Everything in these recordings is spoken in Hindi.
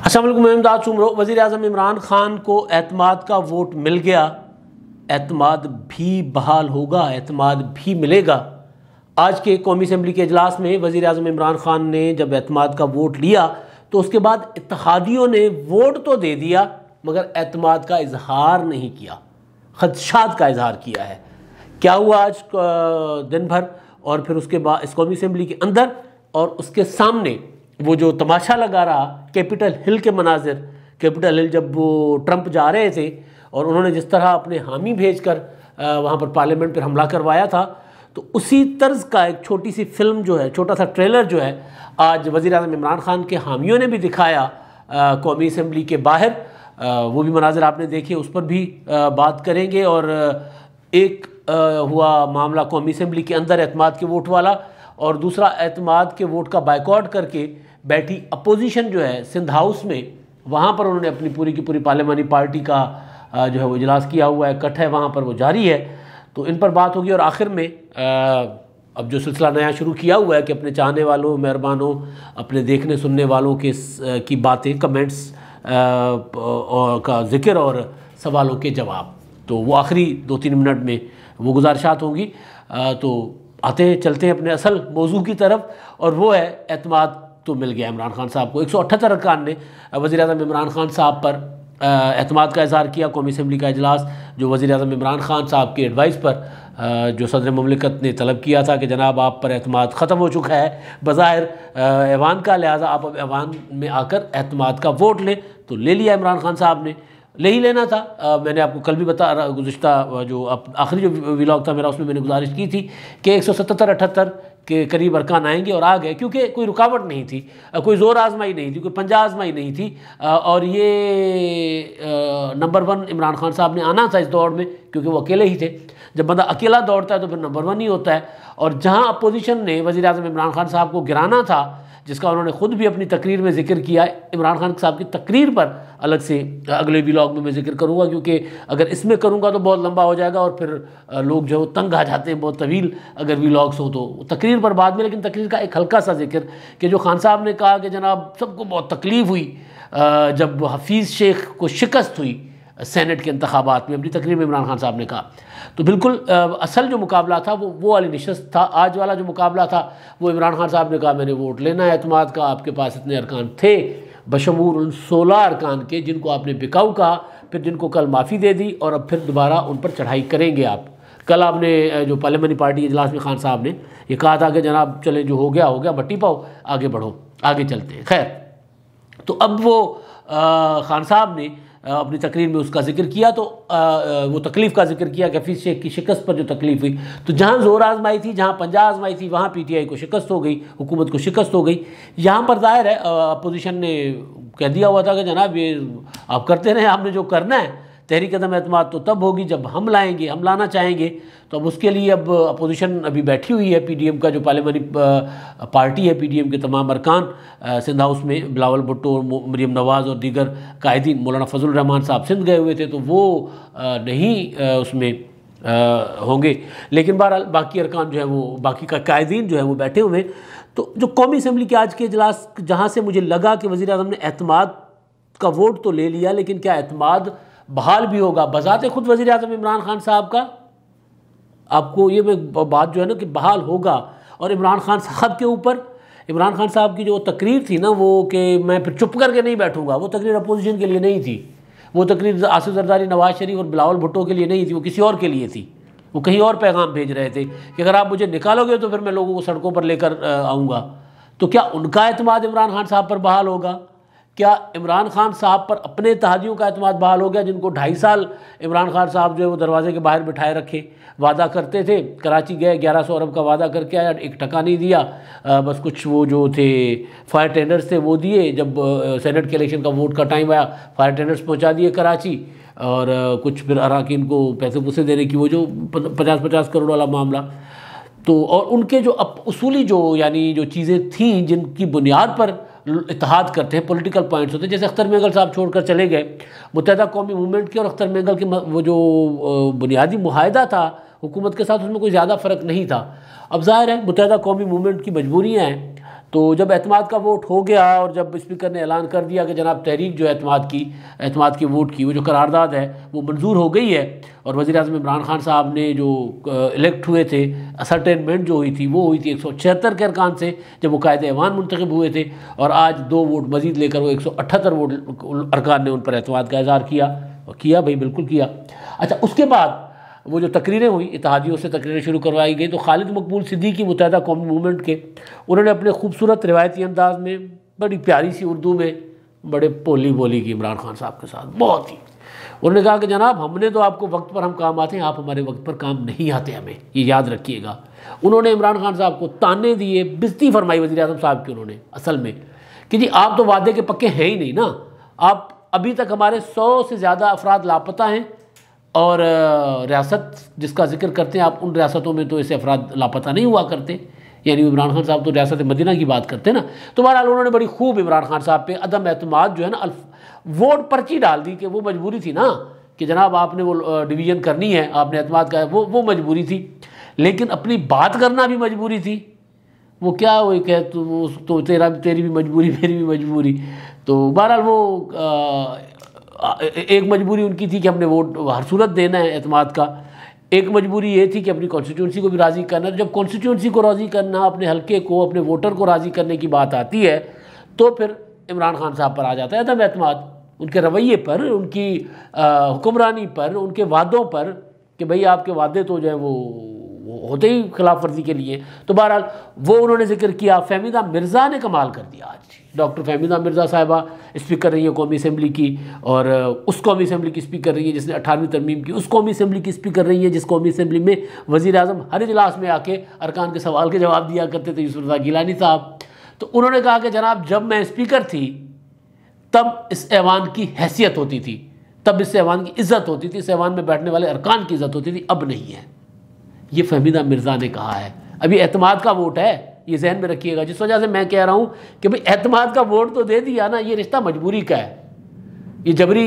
असल अच्छा, मेहमदाज सुमरो वज़ी अजम इमरान ख़ान को अतमाद का वोट मिल गया अतमाद भी बहाल होगा अतमाद भी मिलेगा आज के कौमी असम्बली के अजलास में वज़ी अजम इमरान ख़ान ने जब अतमाद का वोट लिया तो उसके बाद इतिहादियों ने वोट तो दे दिया मगर अतमाद का इजहार नहीं किया खदशात का इजहार किया है क्या हुआ आज दिन भर और फिर उसके बाद इस कौमी असम्बली के अंदर और उसके सामने वो जो तमाशा लगा रहा कैपिटल हिल के मनाजिर कैपिटल हिल जब वो ट्रंप जा रहे थे और उन्होंने जिस तरह अपने हामी भेज कर वहाँ पर पार्लियामेंट पर हमला करवाया था तो उसी तर्ज का एक छोटी सी फिल्म जो है छोटा सा ट्रेलर जो है आज वज़ी अजम इमरान ख़ान के हामियों ने भी दिखाया कौमी असम्बली के बाहर आ, वो भी मनाजर आपने देखे उस पर भी आ, बात करेंगे और एक आ, हुआ मामला कौमी असम्बली के अंदर अतमाद के वोट वाला और दूसरा अतमाद के वोट का बाइकआउट करके बैठी अपोजिशन जो है सिंध हाउस में वहाँ पर उन्होंने अपनी पूरी की पूरी पार्लियामानी पार्टी का जो है वो इजलास किया हुआ है इकट्ठ है वहाँ पर वो जारी है तो इन पर बात होगी और आखिर में आ, अब जो सिलसिला नया शुरू किया हुआ है कि अपने चाहने वालों मेहरबानों अपने देखने सुनने वालों के की बातें कमेंट्स का जिक्र और सवालों के जवाब तो वो आखिरी दो तीन मिनट में वो गुजारिशात होंगी तो आते हैं चलते हैं अपने असल मौजू की तरफ और वो है अतमाद तो मिल गया इमरान खान साहब को एक सौ अठहत्तर अरकान ने वज़ी अजम इमरान खान साहब पर अहतमाद का इजहार किया कौमी असम्बली का अजलास जो वज़ी अजम इमरान खान साहब की एडवाइस पर जो सदर ममलिकत ने तलब किया था कि जनाब आप पर अहतमाद ख़त्म हो चुका है बज़ाहिर ऐवान का लिहाजा आप अब ऐवान में आकर अहतमाद का वोट लें तो ले लिया इमरान खान साहब ने ले ही लेना था आ, मैंने आपको कल भी बता गुज्त जो आखिरी जो व्लॉग था मेरा उसमें मैंने गुजारिश की थी कि एक सौ सतहत्तर अठहत्तर के करीब अरकान आएंगे और आ गए क्योंकि कोई रुकावट नहीं थी कोई ज़ोर आजमाई नहीं थी कोई पंजा आजमाई नहीं थी और ये नंबर वन इमरान खान साहब ने आना था इस दौड़ में क्योंकि वो अकेले ही थे जब बंदा अकेला दौड़ता है तो फिर नंबर वन ही होता है और जहाँ अपोजिशन ने वज़ी अजम इमरान खान साहब को गिराना था जिसका उन्होंने खुद भी अपनी तकरीर में जिक्र किया इमरान खान साहब की तकरीर पर अलग से अगले ब्लॉग में मैं जिक्र करूँगा क्योंकि अगर इसमें करूँगा तो बहुत लंबा हो जाएगा और फिर लोग जो है तंग आ जाते हैं बहुत तवील अगर ब्लॉग्स हो तो तकरीर पर बाद में लेकिन तकरीर का एक हल्का सा जिक्र कि जो खान साहब ने कहा कि जनाब सबको बहुत तकलीफ़ हुई जब हफीज़ शेख को शिकस्त हुई सेनेट के इंतबात में अपनी तकरीर में इमरान खान साहब ने कहा तो बिल्कुल असल जो मुकाबला था वो वो वाली नशस्त था आज वाला जो मुकाबला था वो इमरान खान साहब ने कहा मैंने वोट लेना है अतमाद का आपके पास इतने अरकान थे बशमूर उन सोलह अरकान के जिनको आपने बिकाऊ कहा फिर जिनको कल माफ़ी दे दी और अब फिर दोबारा उन पर चढ़ाई करेंगे आप कल आपने जो पार्लियामानी पार्टी इजलास में खान साहब ने ये कहा था कि जनाब चले जो हो गया हो गया मट्टी पाओ आगे बढ़ो आगे चलते हैं खैर तो अब वो आ, खान साहब ने अपनी तकरीर में उसका जिक्र किया तो वो तकलीफ़ का जिक्र किया गफीस शेख की शिकस्त पर जो तकलीफ़ हुई तो जहाँ जोर आजमाई थी जहाँ पंजा आजमाई थी वहाँ पीटीआई को शिकस्त हो गई हुकूमत को शिकस्त हो गई यहाँ पर जाहिर है अपोजिशन ने कह दिया हुआ था कि जनाब ये आप करते रहें आपने जो करना है तहरीक अदम अहतम तो तब होगी जब हम लाएंगे हम लाना चाहेंगे तो अब उसके लिए अब अपोजिशन अभी बैठी हुई है पीडीएम का जो पार्लियामानी पार्टी है पीडीएम के तमाम अरकान सिंध हाउस में बिलावल भुट्टो मरीम नवाज़ और दीगर कायदीन मौलाना फजल रहमान साहब सिंध गए हुए थे तो वो नहीं उसमें होंगे लेकिन बहरहाल बाकी अरकान जो है वो बाकी का कायदीन जो है वो बैठे हुए हैं तो जो कौमी असम्बली के आज के अजलास जहाँ से मुझे लगा कि वज़ी अजम ने अहतमाद का वोट तो ले लिया लेकिन क्या अहतमाद बहाल भी होगा बजाते हम्म। खुद वज़ी अजम इमरान खान साहब का आपको ये मैं बात जो है ना कि बहाल होगा और इमरान खान साहब के ऊपर इमरान खान साहब की जो तकरीर थी ना वो कि मैं फिर चुप करके नहीं बैठूंगा वो तकरीर अपोजिशन के लिए नहीं थी वो तकरीर आसिफ जरदारी नवाज शरीफ और बिलावल भुट्टो के लिए नहीं थी वो किसी और के लिए थी वो कहीं और पैगाम भेज रहे थे कि अगर आप मुझे निकालोगे तो फिर मैं लोगों को सड़कों पर लेकर आऊँगा तो क्या उनका अतमाद इमरान खान साहब पर बहाल होगा क्या इमरान खान साहब पर अपने इतिहादियों का अतमाद बहाल हो गया जिनको ढाई साल इमरान खान साहब जो है वो दरवाजे के बाहर बिठाए रखे वादा करते थे कराची गए ग्यारह सौ अरब का वादा करके आया एक टका नहीं दिया आ, बस कुछ वो जो थे फायर टेंडर्स थे वो दिए जब सेनेट के इलेक्शन का वोट का टाइम आया फायर टेंडर्स पहुँचा दिए कराची और आ, कुछ फिर अराकिन को पैसे पुसे देने की वो जो पचास पचास करोड़ वाला मामला तो और उनके जो असूली जो यानी जो चीज़ें थी जिनकी बुनियाद पर इतिहाद करते हैं पॉलिटिकल पॉइंट्स होते हैं जैसे अख्तर मेंगल साहब छोड़कर चले गए मुतहदा कौमी मूवमेंट के और अख्तर मेंगल के वो जो बुनियादी माहदा था हुकूमत के साथ उसमें कोई ज़्यादा फ़र्क नहीं था अब ज़ाहिर है मुतहदा कौमी मूवमेंट की मजबूरियाँ हैं तो जब अहतमाद का वोट हो गया और जब स्पीकर ने ऐलान कर दिया कि जनाब तहरीक जो अहतमाद की अहतमाद के वोट की वो जो करारदाद है वो मंजूर हो गई है और वज़ी अजम इमरान खान साहब ने जो इलेक्ट हुए थे असरटेनमेंट जो हुई थी वो हुई थी एक सौ छिहत्तर के अरकान से जब वो कायद ऐवान मंतखब हुए थे और आज दो वोट मजीद लेकर वो एक सौ अठहत्तर वोट अरकान ने उन पर अहतमाद का इजहार किया और किया भाई बिल्कुल किया अच्छा उसके बाद वो जो तकरीरें हुई इतिहादियों से तकरीरें शुरू करवाई गई तो खालिद मकबूल सिद्दीकी मुतहदा कौमी मूवमेंट के उन्होंने अपने खूबसूरत रिवायती अंदाज में बड़ी प्यारी सी उर्दू में बड़े पोली बोली की इमरान खान साहब के साथ बहुत ही उन्होंने कहा कि जनाब हमने तो आपको वक्त पर हम काम आते हैं आप हमारे वक्त पर काम नहीं आते हमें ये याद रखिएगा उन्होंने इमरान खान साहब को ताने दिए बिजती फरमाई वजी अजम साहब की उन्होंने असल में कि जी आप तो वादे के पक्के हैं ही नहीं ना आप अभी तक हमारे सौ से ज़्यादा अफराद लापता हैं और रियासत जिसका जिक्र करते हैं आप उन रियासतों में तो ऐसे अफराद लापता नहीं हुआ करते यानी इमरान खान साहब तो रियासत मदीना की बात करते हैं ना तो बहरहाल उन्होंने बड़ी खूब इमरान खान साहब पे अदम अहतमाद जो है ना वोट पर्ची डाल दी कि वो मजबूरी थी ना कि जनाब आपने वो डिवीज़न करनी है आपने अहतमाद का वो वो मजबूरी थी लेकिन अपनी बात करना भी मजबूरी थी वो क्या वो कह तो, तो तेरा तेरी भी मजबूरी मेरी भी मजबूरी तो बहरहाल वो आ, एक मजबूरी उनकी थी कि हमने वोट हर सूरत देना है अतमाद का एक मजबूरी ये थी कि अपनी कॉन्स्टिट्यूंसी को भी राज़ी करना जब कॉन्स्टिट्यूंसी को राज़ी करना अपने हल्के को अपने वोटर को राज़ी करने की बात आती है तो फिर इमरान खान साहब पर आ जाता है अदम अतमाद उनके रवैये पर उनकी हुक्मरानी पर उनके वादों पर कि भाई आपके वादे तो जो है वो होते ही खिलाफ वर्जी के लिए तो बहरहाल वो उन्होंने जिक्र किया फहमीदा मिर्ज़ा ने कमाल कर दिया आज डॉक्टर फहमीदा मिर्ज़ा साहबा स्पीकर रही हैं कौमी असम्बली की और उस कौमी असम्बली की स्पीकर रही हैं जिसने अठारहवीं तरमीम की उस कौमी असम्बली की स्पीकर रही हैं जिस कौमी असम्बली में वज़ी अजम हर इजलास में आके अरकान के सवाल के जवाब दिया करते थे यूसुफ रजा गिलानी साहब तो उन्होंने कहा कि जनाब जब मैं स्पीकर थी तब इस ऐवान की हैसियत होती थी तब इस ऐवान की इज्जत होती थी इस ऐवान में बैठने वाले अरकान की इज्जत होती थी अब नहीं है ये फहमीदा मिर्ज़ा ने कहा है अभी एतमाद का वोट है ये जहन में रखिएगा जिस वजह से मैं कह रहा हूँ कि भाई अहतमाद का वोट तो दे दिया ना ये रिश्ता मजबूरी का है ये जबरी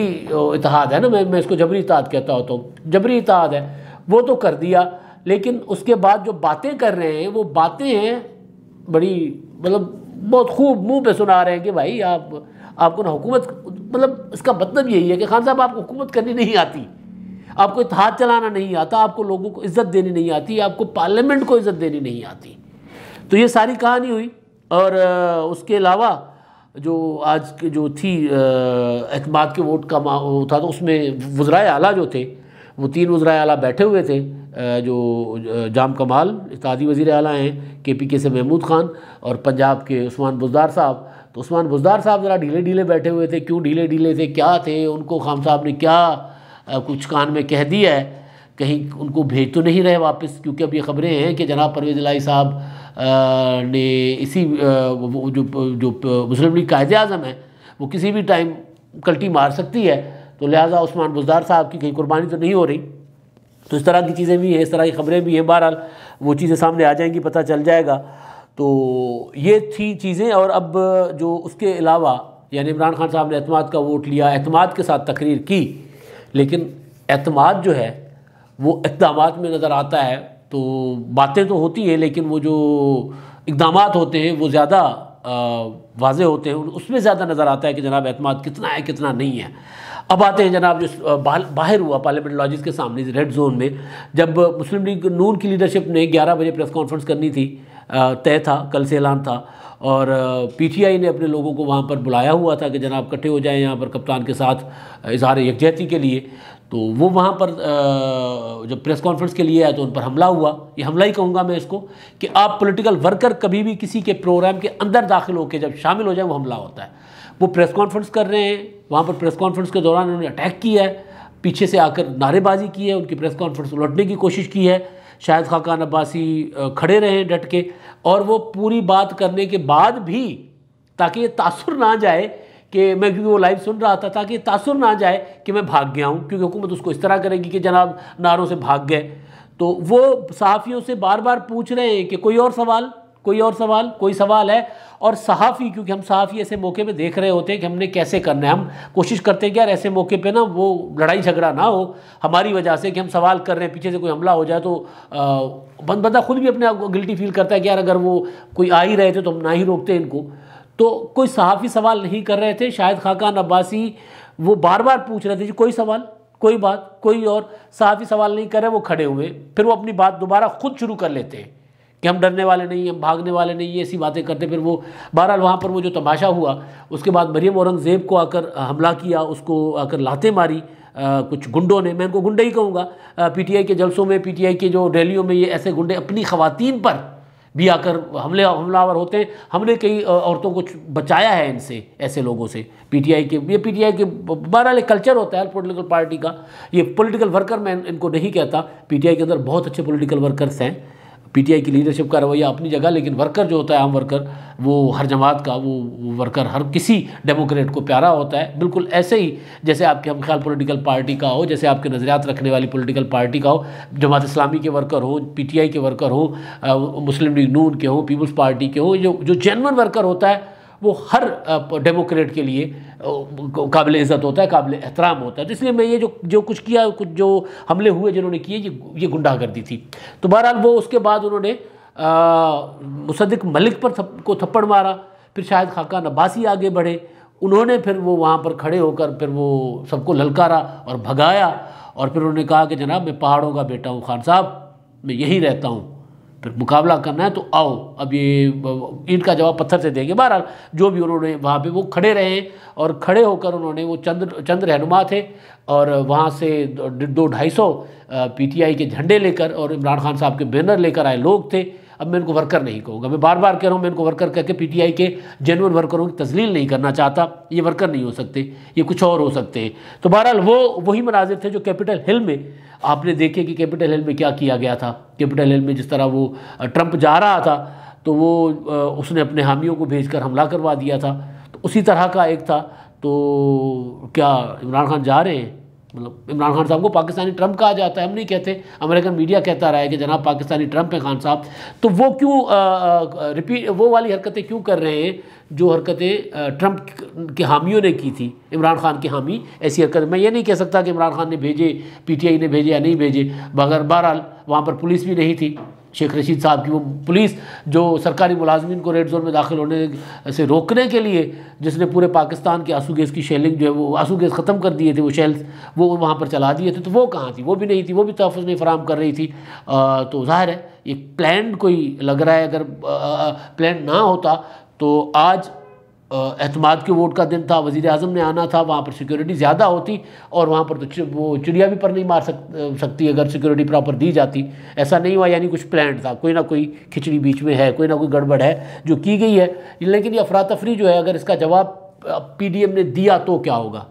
इतिहाद है ना मैं मैं इसको जबरी इतिहाद कहता हूँ तो जबरी इतिहाद है वो तो कर दिया लेकिन उसके बाद जो बातें कर रहे हैं वो बातें हैं बड़ी मतलब बहुत खूब मुंह पे सुना रहे हैं कि भाई आप आपको ना हुकूमत मतलब इसका मतलब यही है कि खान साहब आपको हुकूमत करनी नहीं आती आपको इतिहाद चलाना नहीं आता आपको लोगों को इज्जत देनी नहीं आती आपको पार्लियामेंट को इज्जत देनी नहीं आती तो ये सारी कहानी हुई और उसके अलावा जो आज के जो थी अहतमाद के वोट का वो था तो उसमें वज्राय आला जो थे वो तीन वज्राय आला बैठे हुए थे जो जाम कमाल इतिहादी वज़ी अला हैं के पी के से महमूद ख़ान और पंजाब के उस्मान बुजदार साहब तो उस्मान बुजदार साहब ज़रा ढीले ढीले बैठे हुए थे क्यों ढीले ढीले थे क्या थे उनको खान साहब ने क्या कुछ कान में कह दिया है कहीं उनको भेज तो नहीं रहे वापस क्योंकि अब ये खबरें हैं कि जनाब परवेज लाई साहब ने इसी जो जो मुस्लिम लीग कायद अजम है वो किसी भी टाइम कल्टी मार सकती है तो लिहाजा उस्मान बुजार साहब की कहीं कुर्बानी तो नहीं हो रही तो इस तरह की चीज़ें भी हैं इस तरह की खबरें भी हैं बहरहाल वो चीज़ें सामने आ जाएंगी पता चल जाएगा तो ये थी चीज़ें और अब जो उसके अलावा यानी इमरान खान साहब ने अतमाद का वोट लिया अहतमाद के साथ तकरीर की लेकिन अहतमाद जो है वो इकदाम में नज़र आता है तो बातें तो होती हैं लेकिन वो जो इकदाम होते हैं वो ज़्यादा वाज होते हैं उसमें ज़्यादा नज़र आता है कि जनाब अहतमाद कितना है कितना नहीं है अब आते हैं जनाब जो बाहर हुआ पार्लियामेंट लॉजिस के सामने रेड जोन में जब मुस्लिम लीग नून की लीडरशिप ने 11 बजे प्रेस कॉन्फ्रेंस करनी थी तय था कल से ऐलान था और पीटीआई ने अपने लोगों को वहाँ पर बुलाया हुआ था कि जनाब इकट्ठे हो जाएं यहाँ पर कप्तान के साथ इजहार यकजहती के लिए तो वो वहाँ पर जब प्रेस कॉन्फ्रेंस के लिए आया तो उन पर हमला हुआ ये हमला ही कहूँगा मैं इसको कि आप पॉलिटिकल वर्कर कभी भी किसी के प्रोग्राम के अंदर दाखिल होकर जब शामिल हो जाए वो हमला होता है वो प्रेस कॉन्फ्रेंस कर रहे हैं वहाँ पर प्रेस कॉन्फ्रेंस के दौरान उन्होंने अटैक किया है पीछे से आकर नारेबाजी की है उनकी प्रेस कॉन्फ्रेंस उलटने की कोशिश की है शायद खाकान अब्बासी खड़े रहे डट के और वो पूरी बात करने के बाद भी ताकि ये तासुर ना जाए कि मैं क्योंकि वो लाइव सुन रहा था ताकि ये तासुर ना जाए कि मैं भाग गया हूँ क्योंकि हुकूमत उसको इस तरह करेगी कि जनाब नारों से भाग गए तो वो सहाफ़ियों से बार बार पूछ रहे हैं कि कोई और सवाल कोई और सवाल कोई सवाल है और सहाफ़ी क्योंकि हम सहाफ़ी ऐसे मौके पे देख रहे होते हैं कि हमने कैसे करना है हम कोशिश करते हैं कि यार ऐसे मौके पे ना वो लड़ाई झगड़ा ना हो हमारी वजह से कि हम सवाल कर रहे हैं पीछे से कोई हमला हो जाए तो बंद बंदा खुद भी अपने आप को गिल्टी फील करता है कि यार अगर वो कोई आ ही रहे थे तो हम ना ही रोकते इनको तो कोई सहाफ़ी सवाल नहीं कर रहे थे शायद खाकान अब्बासी वो बार बार पूछ रहे थे जी कोई सवाल कोई बात कोई और सहाफ़ी सवाल नहीं कर रहे वो खड़े हुए फिर वो अपनी बात दोबारा खुद शुरू कर लेते हैं कि हम डरने वाले नहीं हम भागने वाले नहीं ये ऐसी बातें करते फिर वो बहरहाल वहाँ पर वो जो तमाशा हुआ उसके बाद मरियम औरंगज़ेब को आकर हमला किया उसको आकर लाते मारी आ, कुछ गुंडों ने मैं उनको गुंडे ही कहूँगा पीटीआई के जलसों में पीटीआई के जो रैलियों में ये ऐसे गुंडे अपनी खवतान पर भी आकर हमले हमलावर होते हैं हमने कई औरतों को बचाया है इनसे ऐसे लोगों से पीटीआई के ये पीटीआई के बहरहाल एक कल्चर होता है पॉलिटिकल पार्टी का ये पॉलिटिकल वर्कर मैं इनको नहीं कहता पीटीआई के अंदर बहुत अच्छे पॉलिटिकल वर्कर्स हैं पीटीआई की लीडरशिप का रवैया अपनी जगह लेकिन वर्कर जो होता है आम वर्कर वो हर जमात का वो वर्कर हर किसी डेमोक्रेट को प्यारा होता है बिल्कुल ऐसे ही जैसे आपके हम ख्याल पोलिटिकल पार्टी का हो जैसे आपके नज़रियात रखने वाली पोलिटिकल पार्टी का हो जमात इस्लामी के वर्कर हो पीटीआई के वर्कर हो मुस्लिम लीग नून के हों पीपल्स पार्टी के हों जो जो जेनवन वर्कर होता है वो हर डेमोक्रेट के लिए काबिल इज़्ज़त होता है काबिल एहतराम होता है तो इसलिए मैं ये जो जो कुछ किया कुछ जो हमले हुए जिन्होंने किए ये ये गुंडागर्दी थी तो बहरहाल वो उसके बाद उन्होंने मुसदक मलिक पर थप, को थप्पड़ मारा फिर शायद खाका नब्बासी आगे बढ़े उन्होंने फिर वो वहाँ पर खड़े होकर फिर वो सबको ललकारा और भगाया और फिर उन्होंने कहा कि जनाब मैं पहाड़ों का बेटा हूँ खान साहब मैं यहीं रहता हूँ फिर मुकाबला करना है तो आओ अब ये ईंट का जवाब पत्थर से देंगे बहरहाल जो भी उन्होंने वहाँ पे वो खड़े रहे और खड़े होकर उन्होंने वो चंद्र चंद्र रहनुमा थे और वहाँ से दो ढाई सौ पीटीआई के झंडे लेकर और इमरान खान साहब के बैनर लेकर आए लोग थे अब मैं इनको वर्कर नहीं कहूँगा मैं बार बार कह रहा हूँ मैं इनको वर्कर करके पीटीआई के जेनवन वर्करों की तजलील नहीं करना चाहता ये वर्कर नहीं हो सकते ये कुछ और हो सकते हैं तो बहरहाल वो वही मनाजिर थे जो कैपिटल हिल में आपने देखे कि कैपिटल हिल में क्या किया गया था कैपिटल हिल में जिस तरह वो ट्रंप जा रहा था तो वो उसने अपने हामियों को कर हमला करवा दिया था तो उसी तरह का एक था तो क्या इमरान खान जा रहे हैं मतलब इमरान खान साहब को पाकिस्तानी ट्रंप कहा जाता है हम नहीं कहते अमेरिकन मीडिया कहता रहा है कि जनाब पाकिस्तानी ट्रंप है खान साहब तो वो क्यों रिपीट वो वाली हरकतें क्यों कर रहे हैं जो हरकतें ट्रंप के हामियों ने की थी इमरान खान के हामी ऐसी हरकत मैं ये नहीं कह सकता कि इमरान खान ने भेजे पीटीआई ने भेजे या नहीं भेजे मगर बहरहाल वहाँ पर पुलिस भी नहीं थी शेख रशीद साहब की वो पुलिस जो सरकारी मुलाजमीन को रेड जोन में दाखिल होने से रोकने के लिए जिसने पूरे पाकिस्तान के आंसू गैस की शेलिंग जो है वो आंसू गैस ख़त्म कर दिए थे वो शेल्स वो वहाँ पर चला दिए थे तो वो कहाँ थी वो भी नहीं थी वो भी तहफ़ नहीं फराम कर रही थी आ, तो ज़ाहिर है ये प्लान कोई लग रहा है अगर प्लान ना होता तो आज एतमाद के वोट का दिन था वज़ीर अजम ने आना था वहाँ पर सिक्योरिटी ज़्यादा होती और वहाँ पर तो वो चिड़िया भी पर नहीं मार सक सकती अगर सिक्योरिटी प्रॉपर दी जाती ऐसा नहीं हुआ यानी कुछ प्लान था कोई ना कोई खिचड़ी बीच में है कोई ना कोई गड़बड़ है जो की गई है लेकिन ये अफरा तफरी जो है अगर इसका जवाब पी डी एम ने दिया तो क्या होगा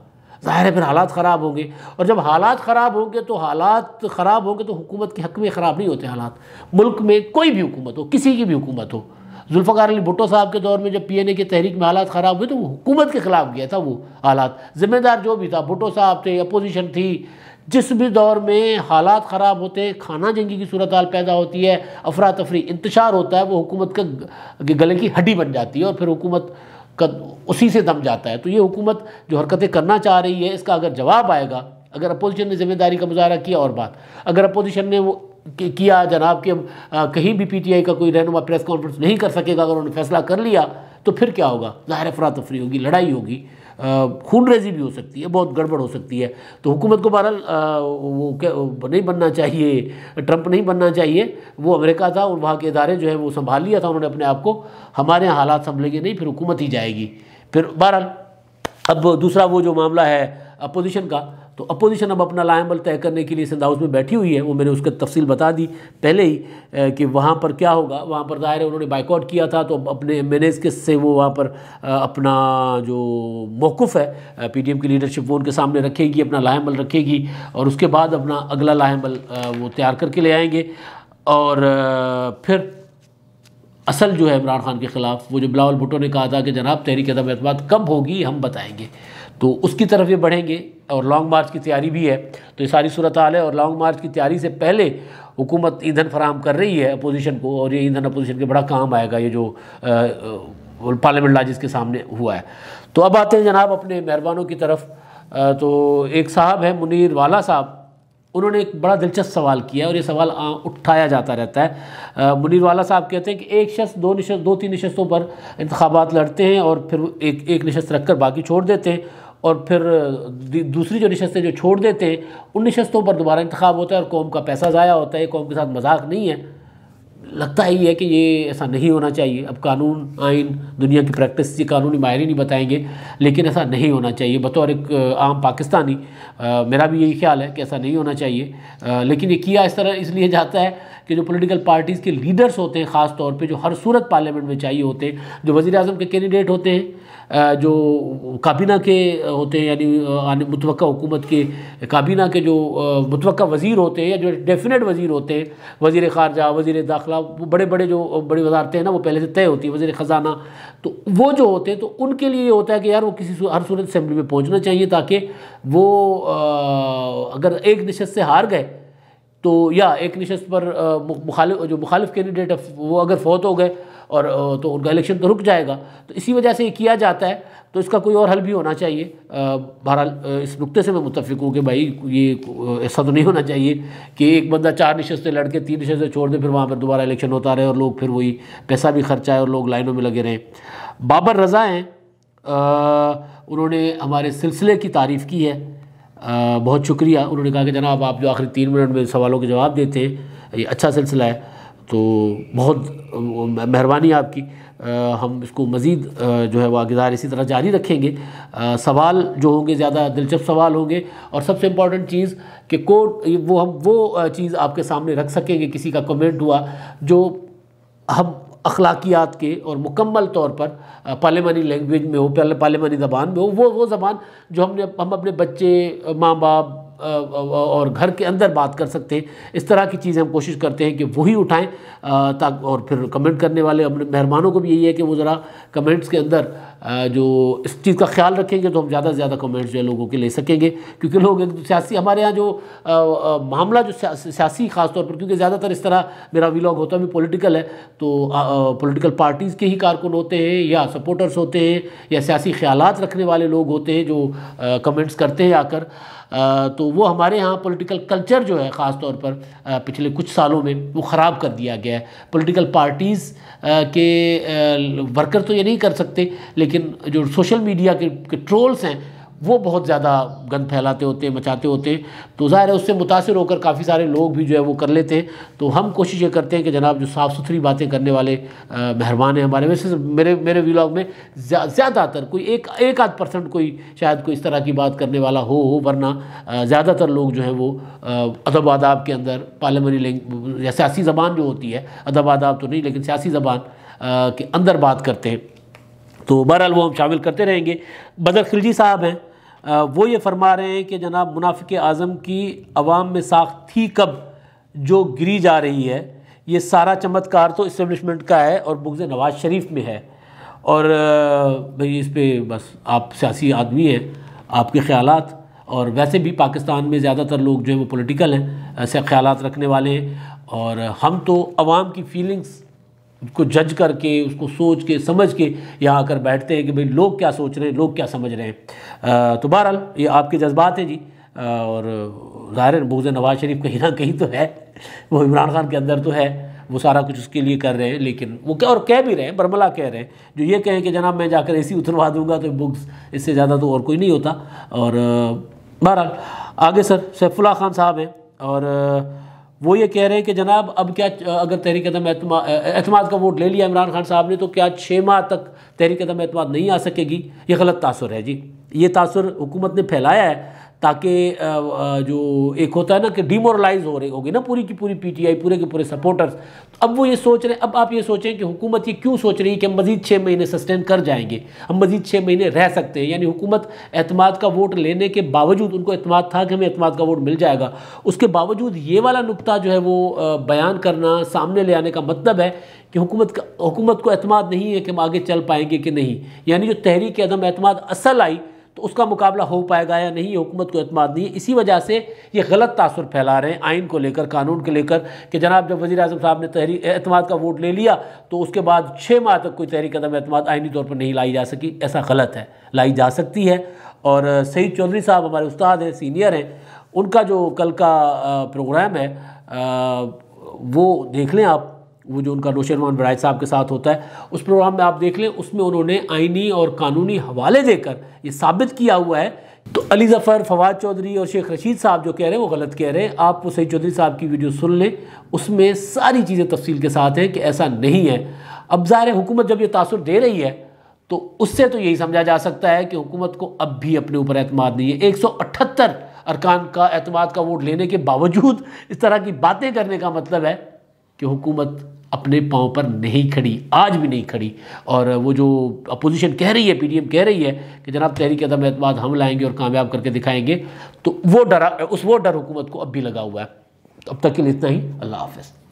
ज़ाहिर है फिर हालात ख़राब होंगे और जब हालात ख़राब होंगे तो हालात ख़राब होंगे तो हुकूमत के हक में ख़राब नहीं होते हालात मुल्क में कोई भी हुकूमत हो किसी की भी हुकूमत हो जुल्फ़ार अली भुटो साहब के दौर में जब पी एन ए की तहरीक में हालात ख़राब हुए तो वो हुकूमत के ख़िलाफ़ गया था वो हालात ज़िम्मेदार जो भी था भुटो साहब थे अपोजिशन थी जिस भी दौर में हालात ख़राब होते खाना जंगी की सूरत हाल पैदा होती है अफरा तफरी इंतशार होता है वो हुकूमत का गले की हड्डी बन जाती है और फिर हुकूमत का उसी से दम जाता है तो ये हुकूमत जो हरकतें करना चाह रही है इसका अगर जवाब आएगा अगर अपोजिशन ने जिम्मेदारी का मुजाहरा किया और बात अगर अपोजिशन ने वो किया जनाब कि कहीं भी पीटीआई का कोई रहनुमा प्रेस कॉन्फ्रेंस नहीं कर सकेगा अगर उन्होंने फैसला कर लिया तो फिर क्या होगा ज़ाहिर अफरा तफरी होगी लड़ाई होगी खून रेजी भी हो सकती है बहुत गड़बड़ हो सकती है तो हुकूमत को बहरहाल वो क्या नहीं बनना चाहिए ट्रंप नहीं बनना चाहिए वो अमेरिका था और वहाँ के इदारे जो है वो संभाल लिया था उन्होंने अपने आप को हमारे यहाँ हालात संभलेंगे नहीं फिर हुकूमत ही जाएगी फिर बहरहाल अब दूसरा वो जो मामला है अपोजिशन का तो अपोजिशन अब अपना लाएमल तय करने के लिए सिंध हाउस में बैठी हुई है वो मैंने उसका तफसील बता दी पहले ही कि वहाँ पर क्या होगा वहाँ पर दायरे है उन्होंने बाइकआउट किया था तो अपने एम एन के से वो वहाँ पर अपना जो मौकुफ़ है पी डी एम की लीडरशिप वो उनके सामने रखेगी अपना लाएमल रखेगी और उसके बाद अपना अगला लाएमल वो तैयार करके ले आएंगे और फिर असल जो है इमरान खान के ख़िलाफ़ वो जो बिलावल भुटो ने कहा था कि जनाब तहरीक अदम अतमाद कब होगी हम बताएंगे तो उसकी तरफ ये बढ़ेंगे और लॉन्ग मार्च की तैयारी भी है तो ये सारी सूरत हाल है और लॉन्ग मार्च की तैयारी से पहले हुकूमत ईंधन फराम कर रही है अपोजिशन को और ये ईंधन अपोजिशन के बड़ा काम आएगा ये जो पार्लियामेंट लाजिस के सामने हुआ है तो अब आते हैं जनाब अपने मेहरबानों की तरफ आ, तो एक साहब हैं मुनीर वाला साहब उन्होंने एक बड़ा दिलचस्प सवाल किया और ये सवाल आ, उठाया जाता रहता है मुनीर वाला साहब कहते हैं कि एक शख्स दो नशस्त दो तीन नशस्तों पर इंतबात लड़ते हैं और फिर एक एक नशस्त रखकर बाकी छोड़ देते हैं और फिर दूसरी जो नशस्तें जो छोड़ देते हैं उन नशस्तों पर दोबारा इंतखब होता है और कौम का पैसा ज़ाया होता है कौम के साथ मजाक नहीं है लगता ही है कि ये ऐसा नहीं होना चाहिए अब कानून आइन दुनिया की प्रैक्टिस ये कानूनी माहरी नहीं बताएंगे लेकिन ऐसा नहीं होना चाहिए बतौर एक आम पाकिस्तानी आ, मेरा भी यही ख्याल है कि ऐसा नहीं होना चाहिए आ, लेकिन ये किया इस तरह इसलिए जाता है कि जो पोलिटिकल पार्टीज़ के लीडर्स होते हैं ख़ास तौर पर जो हर सूरत पार्लियामेंट में चाहिए होते हैं जो वज़ी अजम के कैंडिडेट होते हैं जो काबीना के होते हैं यानी मुतव हुकूमत के काबीना के जो मुतव वज़ीर होते हैं या जो डेफिनेट वज़ी होते हैं वज़ी ख़ारजा वज़ी दाखिला बड़े बड़े जो बड़ी वजारतें हैं ना वो पहले से तय होती है वज़ी ख़जाना तो वो जो होते हैं तो उनके लिए होता है कि यार वो किसी हर सूरत असम्बली में पहुँचना चाहिए ताकि वो अगर एक नशत से हार गए तो या एक नशस्त पर मुखालिफ जो मुखालिफ कैंडिडेट है वो अगर फौत हो गए और तो उनका इलेक्शन तो रुक जाएगा तो इसी वजह से ये किया जाता है तो इसका कोई और हल भी होना चाहिए बहरहाल इस नुक्ते से मैं मुतफिक हूँ कि भाई ये ऐसा तो नहीं होना चाहिए कि एक बंदा चार नशस्तें लड़के तीन नशस्तें छोड़ दे फिर वहाँ पर दोबारा इलेक्शन होता रहे और लोग फिर वही पैसा भी है और लोग लाइनों में लगे रहें बाबर रज़ा हैं उन्होंने हमारे सिलसिले की तारीफ़ की है बहुत शुक्रिया उन्होंने कहा कि जनाब आप जो आखिरी तीन मिनट में सवालों के जवाब देते हैं ये अच्छा सिलसिला है तो बहुत मेहरबानी आपकी आ, हम इसको मज़ीद जो है वह गिदार इसी तरह जारी रखेंगे आ, सवाल जो होंगे ज़्यादा दिलचस्प सवाल होंगे और सबसे इम्पॉर्टेंट चीज़ कि कोर्ट वो हम वो चीज़ आपके सामने रख सकेंगे किसी का कमेंट हुआ जो हम अखलाकियात के और मुकम्मल तौर पर पार्लियामानी लैंग्वेज में हो पार्लियामानी ज़बान में हो वो वो ज़बान जो हमने हम अपने बच्चे माँ बाप और घर के अंदर बात कर सकते हैं इस तरह की चीज़ें हम कोशिश करते हैं कि वही उठाएं ताकि और फिर कमेंट करने वाले अपने मेहमानों को भी यही है कि वो ज़रा कमेंट्स के अंदर जो इस चीज़ का ख्याल रखेंगे तो हम ज़्यादा से ज़्यादा कमेंट्स जो है लोगों के ले सकेंगे क्योंकि लोग एक सियासी हमारे यहाँ जो आ, आ, मामला जो सियासी खासतौर पर क्योंकि ज़्यादातर इस तरह मेरा विलॉग होता भी पॉलिटिकल है तो पॉलिटिकल पार्टीज़ के ही कारकुन होते हैं या सपोर्टर्स होते हैं या सियासी ख्याल रखने वाले लोग होते हैं जो कमेंट्स करते हैं आकर तो वो हमारे यहाँ पॉलिटिकल कल्चर जो है ख़ास तौर पर पिछले कुछ सालों में वो ख़राब कर दिया गया है पॉलिटिकल पार्टीज़ के वर्कर तो ये नहीं कर सकते लेकिन जो सोशल मीडिया के, के ट्रोल्स हैं वो बहुत ज़्यादा गंद फैलाते होते मचाते होते तो ज़ाहिर है उससे मुतासर होकर काफ़ी सारे लोग भी जो है वो कर लेते हैं तो हम कोशिश ये करते हैं कि जनाब जो साफ़ सुथरी बातें करने वाले मेहरबान हैं हमारे वैसे मेरे मेरे व्लाग में ज़्यादातर कोई एक एक आध परसेंट कोई शायद कोई इस तरह की बात करने वाला हो हो वरना ज़्यादातर लोग जो है वो अदब आदाब के अंदर पार्लियामानी लैंग या सियासी ज़बान जो होती है अदब आदाब तो नहीं लेकिन सियासी ज़बान के अंदर बात करते हैं तो बहरहाल वो हम शामिल करते रहेंगे बदर खिलजी साहब हैं वो ये फरमा रहे हैं कि जनाब मुनाफिक आज़म की आवाम में साख थी कब जो गिरी जा रही है ये सारा चमत्कार तो इस्टेबलिशमेंट का है और बुग्ज़ नवाज शरीफ में है और भाई इस पर बस आप सियासी आदमी हैं आपके ख्याल और वैसे भी पाकिस्तान में ज़्यादातर लोग जो हैं वो पोलिटिकल हैं ऐसे ख्याल रखने वाले हैं और हम तो आवाम की फीलिंग्स को जज करके उसको सोच के समझ के यहाँ आकर बैठते हैं कि भाई लोग क्या सोच रहे हैं लोग क्या समझ रहे हैं तो बहरहाल ये आपके जज्बात हैं जी और ज़ाहिर बोज़ नवाज़ शरीफ कहीं ना कहीं तो है वो इमरान खान के अंदर तो है वो सारा कुछ उसके लिए कर रहे हैं लेकिन वो क्या और कह भी रहे हैं बरमला कह रहे हैं जो ये कहें कि जनाब मैं जाकर ऐसी उतरवा दूंगा तो बुक्स इससे ज़्यादा तो और कोई नहीं होता और बहरहाल आगे सर सैफुल्ला खान साहब हैं और वो ये कह रहे हैं कि जनाब अब क्या अगर तहरीक एतम एतमाद का वोट ले लिया इमरान खान साहब ने तो क्या छः माह तक तहरीक कदम एतमाद नहीं आ सकेगी ये गलत तासर है जी ये तासर हुकूमत ने फैलाया है ताकि जो एक होता है ना कि डिमोरलाइज हो रही होगी ना पूरी की पूरी पीटीआई पूरे के पूरे सपोर्टर्स तो अब वो ये सोच रहे हैं अब आप ये सोचें कि हुकूमत ये क्यों सोच रही है कि हम मज़ीद छः महीने सस्टेन कर जाएंगे हम मज़ीद छः महीने रह सकते हैं यानी हुकूमत अतमाद का वोट लेने के बावजूद उनको अतमाद था कि हमें अतमाद का वोट मिल जाएगा उसके बावजूद ये वाला नुकता जो है वो बयान करना सामने ले आने का मतलब है कि हुकूमत का हुकूमत को अतमाद नहीं है कि हम आगे चल पाएंगे कि नहीं यानी जो तहरीक अदम अतमाद असल आई तो उसका मुकाबला हो पाएगा या नहीं हुकूमत को अतमाद नहीं है इसी वजह से ये गलत तासर फैला रहे हैं आइन को लेकर कानून को लेकर कि जनाब जब वजी अजम साहब ने तहरी अतमाद का वोट ले लिया तो उसके बाद छः माह तक कोई तहरी कदम अतमाद आइनी तौर पर नहीं लाई जा सकी ऐसा गलत है लाई जा सकती है और सईद चौधरी साहब हमारे उस्ताद हैं सीनियर हैं उनका जो कल का प्रोग्राम है वो देख लें आप वो जो उनका नौशरमान बराज साहब के साथ होता है उस प्रोग्राम में आप देख लें उसमें उन्होंने आइनी और कानूनी हवाले देकर ये साबित किया हुआ है तो अली ज़फ़र फवाद चौधरी और शेख रशीद साहब जो कह रहे हैं वो गलत कह रहे हैं आप वो सईद चौधरी साहब की वीडियो सुन लें उसमें सारी चीज़ें तफसील के साथ हैं कि ऐसा नहीं है अब ज़ाहिर हुकूमत जब ये तासर दे रही है तो उससे तो यही समझा जा सकता है कि हुकूमत को अब भी अपने ऊपर अतमाद नहीं है एक सौ अठहत्तर अरकान का अतमाद का वोट लेने के बावजूद इस तरह की बातें करने का मतलब है कि हुकूमत अपने पाँव पर नहीं खड़ी आज भी नहीं खड़ी और वो जो अपोजिशन कह रही है पीडीएम कह रही है कि जनाब तहरीक अदम एतमाद हम लाएंगे और कामयाब करके दिखाएंगे तो वो डरा उस वो डर हुकूमत को अब भी लगा हुआ है तो अब तक के लिए इतना ही अल्लाह हाफिज़